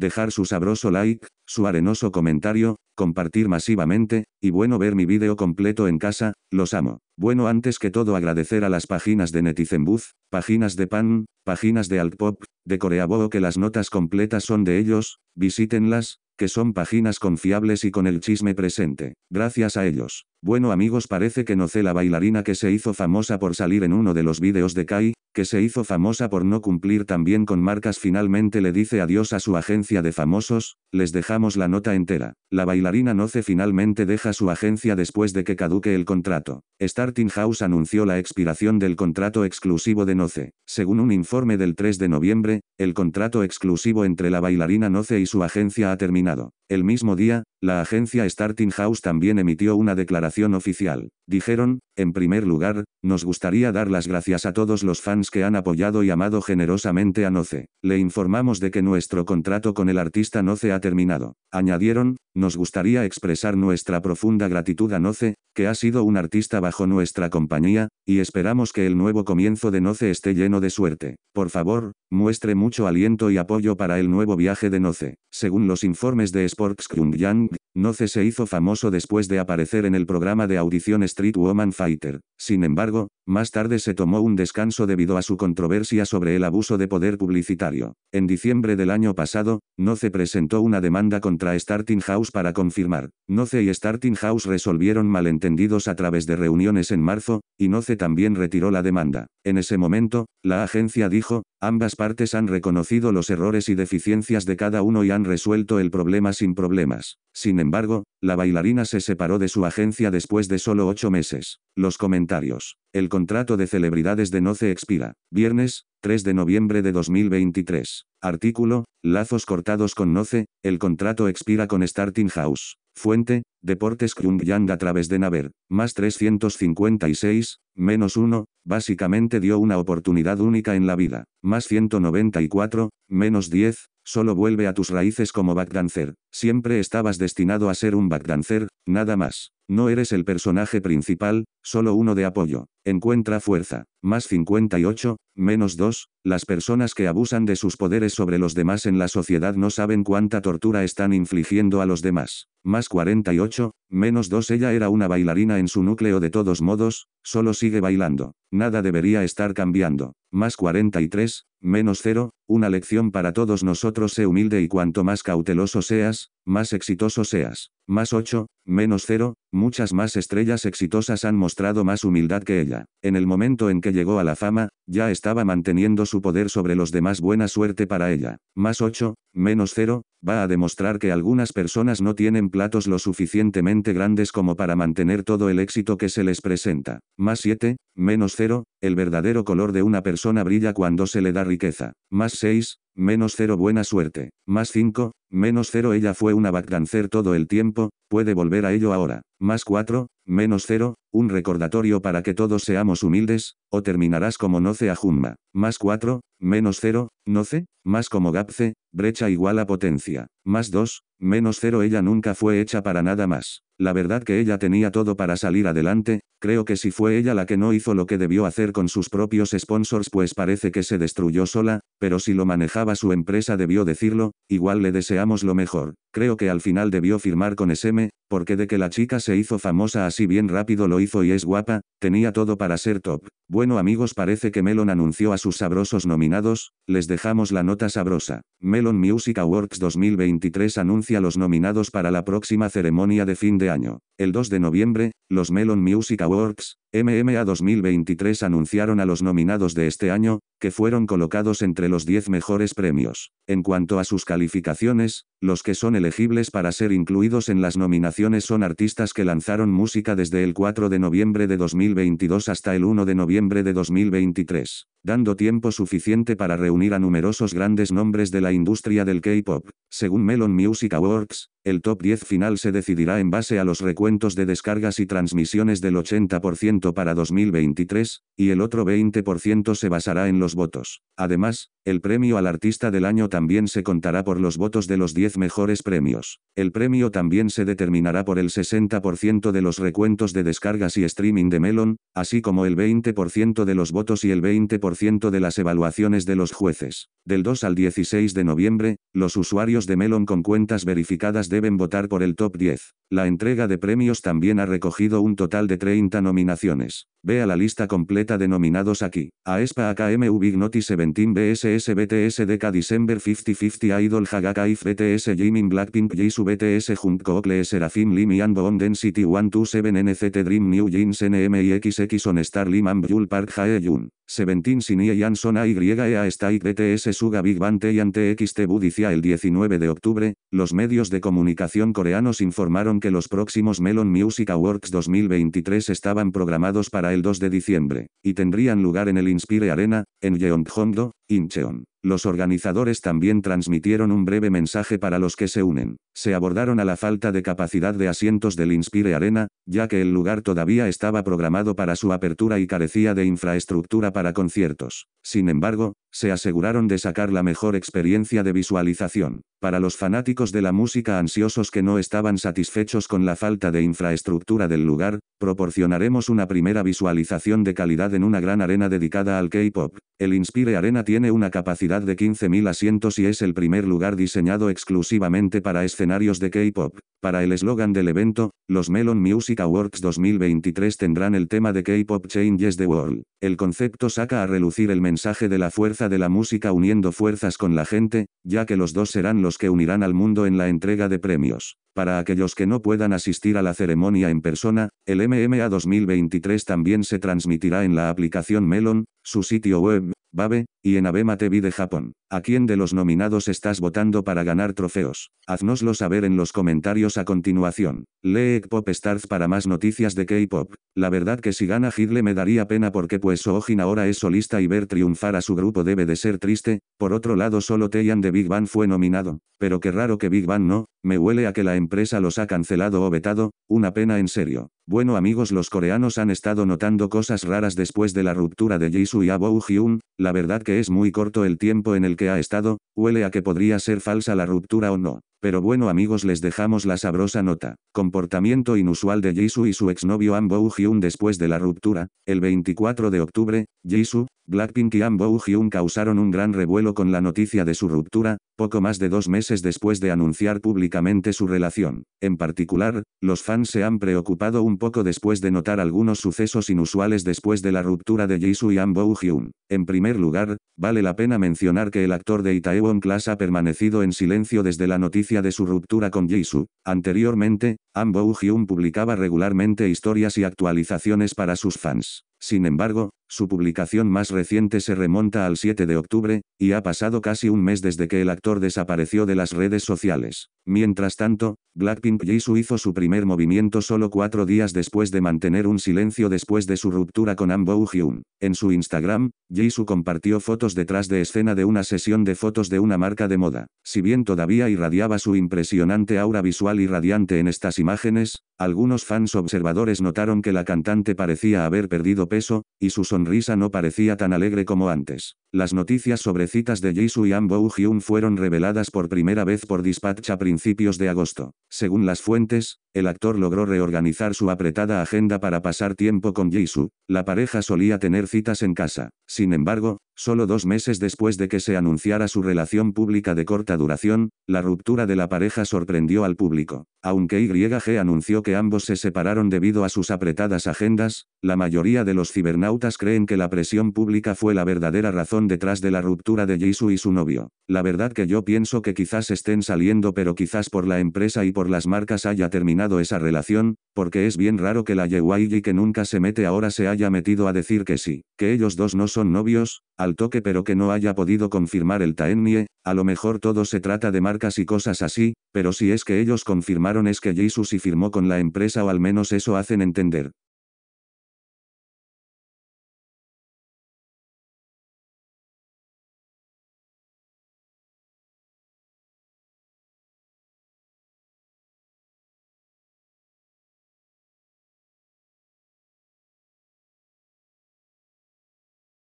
dejar su sabroso like, su arenoso comentario, compartir masivamente, y bueno ver mi vídeo completo en casa, los amo. Bueno antes que todo agradecer a las páginas de Netizenbuth, páginas de Pan, páginas de Altpop, de Coreaboo que las notas completas son de ellos, visítenlas, que son páginas confiables y con el chisme presente. Gracias a ellos. Bueno amigos parece que no sé la bailarina que se hizo famosa por salir en uno de los vídeos de Kai, que se hizo famosa por no cumplir también con marcas finalmente le dice adiós a su agencia de famosos, les dejamos la nota entera. La bailarina Noce finalmente deja su agencia después de que caduque el contrato. Starting House anunció la expiración del contrato exclusivo de Noce. Según un informe del 3 de noviembre, el contrato exclusivo entre la bailarina Noce y su agencia ha terminado. El mismo día, la agencia Starting House también emitió una declaración oficial. Dijeron, en primer lugar, nos gustaría dar las gracias a todos los fans que han apoyado y amado generosamente a Noce. Le informamos de que nuestro contrato con el artista Noce ha terminado. Añadieron, nos gustaría expresar nuestra profunda gratitud a Noce, que ha sido un artista bajo nuestra compañía, y esperamos que el nuevo comienzo de Noce esté lleno de suerte. Por favor, muestre mucho aliento y apoyo para el nuevo viaje de Noce. Según los informes de Sports Young, Noce se hizo famoso después de aparecer en el programa de audición Street Woman Fighter. Sin embargo, más tarde se tomó un descanso debido a su controversia sobre el abuso de poder publicitario. En diciembre del año pasado, Noce presentó una demanda contra Starting House para confirmar. Noce y Starting House resolvieron malentendidos a través de reuniones en marzo, y Noce también retiró la demanda. En ese momento, la agencia dijo, ambas partes han reconocido los errores y deficiencias de cada uno y han resuelto el problema sin problemas. Sin embargo, la bailarina se separó de su agencia después de solo ocho meses. Los comentarios. El contrato de celebridades de Noce expira. Viernes, 3 de noviembre de 2023. Artículo, Lazos cortados con Noce, el contrato expira con Starting House. Fuente, Deportes Yang a través de Naver, más 356, menos 1, básicamente dio una oportunidad única en la vida, más 194, menos 10, solo vuelve a tus raíces como backdancer, siempre estabas destinado a ser un backdancer, nada más, no eres el personaje principal, solo uno de apoyo, Encuentra fuerza. Más 58, menos 2. Las personas que abusan de sus poderes sobre los demás en la sociedad no saben cuánta tortura están infligiendo a los demás. Más 48, menos 2. Ella era una bailarina en su núcleo de todos modos, solo sigue bailando. Nada debería estar cambiando. Más 43, menos 0. Una lección para todos nosotros. Sé humilde y cuanto más cauteloso seas, más exitoso seas. Más 8, menos 0. Muchas más estrellas exitosas han mostrado más humildad que ella. En el momento en que llegó a la fama, ya estaba manteniendo su poder sobre los demás. Buena suerte para ella. Más 8, menos 0, va a demostrar que algunas personas no tienen platos lo suficientemente grandes como para mantener todo el éxito que se les presenta. Más 7, menos 0, el verdadero color de una persona brilla cuando se le da riqueza. Más 6, menos 0 buena suerte, más 5, menos 0 ella fue una backdancer todo el tiempo, puede volver a ello ahora, más 4, menos 0, un recordatorio para que todos seamos humildes, o terminarás como Noce a Jumba, más 4, menos 0, Noce, más como Gapce, brecha igual a potencia, más 2, menos 0 ella nunca fue hecha para nada más, la verdad que ella tenía todo para salir adelante, creo que si fue ella la que no hizo lo que debió hacer con sus propios sponsors pues parece que se destruyó sola, pero si lo manejaba su empresa debió decirlo, igual le deseamos lo mejor, creo que al final debió firmar con SM, porque de que la chica se hizo famosa así bien rápido lo hizo y es guapa, tenía todo para ser top. Bueno amigos parece que Melon anunció a sus sabrosos nominados, les dejamos la nota sabrosa. Melon Music Awards 2023 anuncia los nominados para la próxima ceremonia de fin de año. El 2 de noviembre, los Melon Music Awards, MMA 2023 anunciaron a los nominados de este año, que fueron colocados entre los 10 mejores premios. En cuanto a sus calificaciones, los que son elegibles para ser incluidos en las nominaciones son artistas que lanzaron música desde el 4 de noviembre de 2022 hasta el 1 de noviembre de 2023 dando tiempo suficiente para reunir a numerosos grandes nombres de la industria del K-pop. Según Melon Music Awards, el top 10 final se decidirá en base a los recuentos de descargas y transmisiones del 80% para 2023, y el otro 20% se basará en los votos. Además, el premio al artista del año también se contará por los votos de los 10 mejores premios. El premio también se determinará por el 60% de los recuentos de descargas y streaming de Melon, así como el 20% de los votos y el 20% de las evaluaciones de los jueces. Del 2 al 16 de noviembre, los usuarios de Melon con cuentas verificadas deben votar por el top 10. La entrega de premios también ha recogido un total de 30 nominaciones. Vea la lista completa de nominados aquí. AESPA AKMU Big Noti 17 BSS BTS D.K, December 5050. Idol Idol If BTS Jimin Blackpink Jisoo BTS Jungkook Serafim Lim Yan Boon Density 127 NCT Dream New Jeans NMIXX On Star Lim Yul Park Hae Yun 17 Sinie Janson YEA State BTS Suga Big Bang X TXT Budicia El 19 de octubre, los medios de comunicación coreanos informaron que los próximos Melon Music Awards 2023 estaban programados para el 2 de diciembre, y tendrían lugar en el Inspire Arena, en Hondo. Incheon. Los organizadores también transmitieron un breve mensaje para los que se unen. Se abordaron a la falta de capacidad de asientos del Inspire Arena, ya que el lugar todavía estaba programado para su apertura y carecía de infraestructura para conciertos. Sin embargo, se aseguraron de sacar la mejor experiencia de visualización. Para los fanáticos de la música ansiosos que no estaban satisfechos con la falta de infraestructura del lugar, proporcionaremos una primera visualización de calidad en una gran arena dedicada al K-pop. El Inspire Arena tiene tiene una capacidad de 15.000 asientos y es el primer lugar diseñado exclusivamente para escenarios de K-Pop. Para el eslogan del evento, los Melon Music Awards 2023 tendrán el tema de K-Pop Changes the World. El concepto saca a relucir el mensaje de la fuerza de la música uniendo fuerzas con la gente, ya que los dos serán los que unirán al mundo en la entrega de premios. Para aquellos que no puedan asistir a la ceremonia en persona, el MMA 2023 también se transmitirá en la aplicación Melon, su sitio web, Babe, y en Abema TV de Japón. ¿A quién de los nominados estás votando para ganar trofeos? Haznoslo saber en los comentarios a continuación. Lee Pop Stars para más noticias de K-pop. La verdad que si gana Hidle me daría pena porque pues Sojin ahora es solista y ver triunfar a su grupo debe de ser triste, por otro lado solo Teyan de Big Bang fue nominado. Pero qué raro que Big Bang no, me huele a que la empresa los ha cancelado o vetado, una pena en serio. Bueno amigos los coreanos han estado notando cosas raras después de la ruptura de Jisoo y Abou Hyun, la verdad que es muy corto el tiempo en el que ha estado, huele a que podría ser falsa la ruptura o no. Pero bueno amigos les dejamos la sabrosa nota. Comportamiento inusual de Jisoo y su exnovio novio hyun después de la ruptura. El 24 de octubre, Jisoo, Blackpink y Ambo hyun causaron un gran revuelo con la noticia de su ruptura, poco más de dos meses después de anunciar públicamente su relación. En particular, los fans se han preocupado un poco después de notar algunos sucesos inusuales después de la ruptura de Jisoo y Ambo hyun En primer lugar, vale la pena mencionar que el actor de Itaewon Class ha permanecido en silencio desde la noticia de su ruptura con Jisoo. Anteriormente, An Bo Hyun publicaba regularmente historias y actualizaciones para sus fans. Sin embargo, su publicación más reciente se remonta al 7 de octubre, y ha pasado casi un mes desde que el actor desapareció de las redes sociales. Mientras tanto, Blackpink Jisoo hizo su primer movimiento solo cuatro días después de mantener un silencio después de su ruptura con Ambo Hyun. En su Instagram, Jisoo compartió fotos detrás de escena de una sesión de fotos de una marca de moda. Si bien todavía irradiaba su impresionante aura visual y radiante en estas imágenes, algunos fans observadores notaron que la cantante parecía haber perdido peso, y su risa no parecía tan alegre como antes. Las noticias sobre citas de Jisoo y Ambo Hyun fueron reveladas por primera vez por Dispatch a principios de agosto. Según las fuentes, el actor logró reorganizar su apretada agenda para pasar tiempo con Jisoo. La pareja solía tener citas en casa. Sin embargo, solo dos meses después de que se anunciara su relación pública de corta duración, la ruptura de la pareja sorprendió al público. Aunque YG anunció que ambos se separaron debido a sus apretadas agendas, la mayoría de los cibernautas creen que la presión pública fue la verdadera razón detrás de la ruptura de Jisoo y su novio. La verdad que yo pienso que quizás estén saliendo pero quizás por la empresa y por las marcas haya terminado esa relación, porque es bien raro que la y que nunca se mete ahora se haya metido a decir que sí, que ellos dos no son novios, al toque pero que no haya podido confirmar el Taennie, a lo mejor todo se trata de marcas y cosas así, pero si es que ellos confirmaron es que Jesus y firmó con la empresa o al menos eso hacen entender.